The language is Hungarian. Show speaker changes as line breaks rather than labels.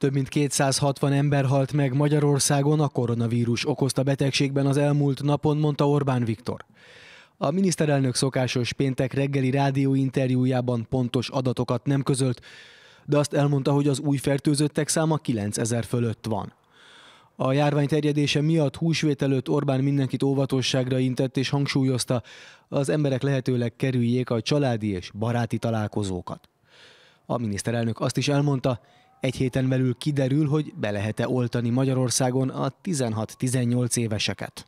Több mint 260 ember halt meg Magyarországon a koronavírus okozta betegségben az elmúlt napon, mondta Orbán Viktor. A miniszterelnök szokásos péntek reggeli rádióinterjújában pontos adatokat nem közölt, de azt elmondta, hogy az új fertőzöttek száma 9000 fölött van. A járvány terjedése miatt húsvét előtt Orbán mindenkit óvatosságra intett és hangsúlyozta, az emberek lehetőleg kerüljék a családi és baráti találkozókat. A miniszterelnök azt is elmondta, egy héten belül kiderül, hogy be lehet-e oltani Magyarországon a 16-18 éveseket.